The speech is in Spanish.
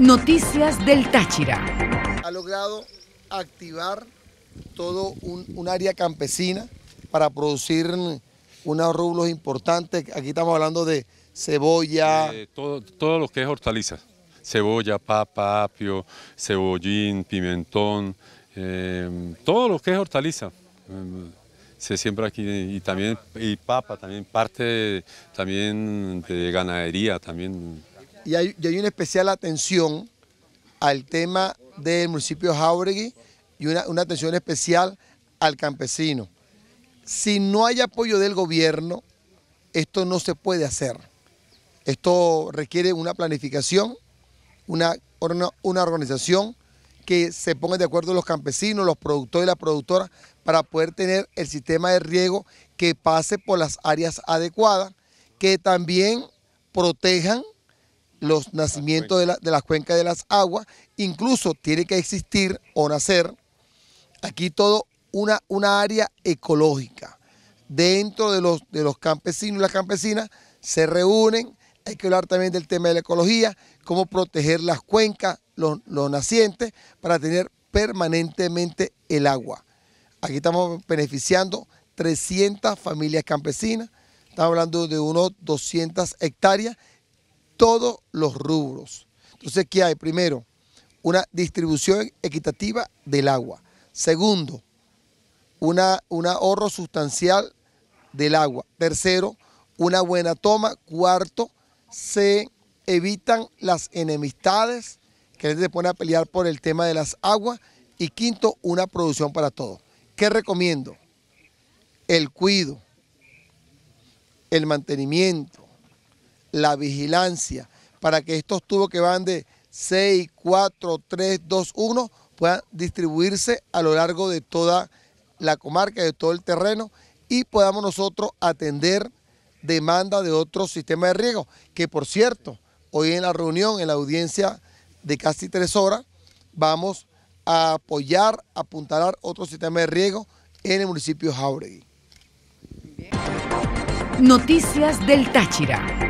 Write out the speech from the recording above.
Noticias del Táchira. Ha logrado activar todo un, área campesina para producir unos rublos importantes. Aquí estamos hablando de cebolla. Eh, todo, lo que es hortaliza, Cebolla, papa, apio, cebollín, pimentón, em, todo lo que es hortaliza. Em, se siembra aquí y también y papa, también parte también de ganadería, también y hay, una especial atención al tema del municipio de Jauregui y una, atención especial al campesino. Si no hay apoyo del gobierno, esto no se puede hacer. Esto requiere una planificación, una, una, organización que se ponga de acuerdo los campesinos, los productores y las productoras para poder tener el sistema de riego que pase por las áreas adecuadas, que también protejan los nacimientos de, las cuencas de las aguas, incluso tiene que existir o nacer aquí todo una, una área ecológica. Dentro de los, de los campesinos y las campesinas se reúnen, hay que hablar también del tema de la ecología, cómo proteger las cuencas, los nacientes, para tener permanentemente el agua. Aquí estamos beneficiando 300 familias campesinas, estamos hablando de unos 200 hectáreas todos los rubros. Entonces, ¿qué hay? Primero, una distribución equitativa del agua. Segundo, una, un ahorro sustancial del agua. Tercero, una buena toma. Cuarto, se evitan las enemistades que se pone a pelear por el tema de las aguas. Y quinto, una producción para todos. ¿Qué recomiendo? El cuido, el mantenimiento, la vigilancia para que estos tubos que van de 6, 4, 3, 2, 1 puedan distribuirse a lo largo de toda la comarca, de todo el terreno y podamos nosotros atender demanda de otro sistema de riego, que por cierto, hoy en la reunión, en la audiencia de casi tres horas, vamos a apoyar, a apuntalar otro sistema de riego en el municipio de Jauregui. Noticias del Táchira.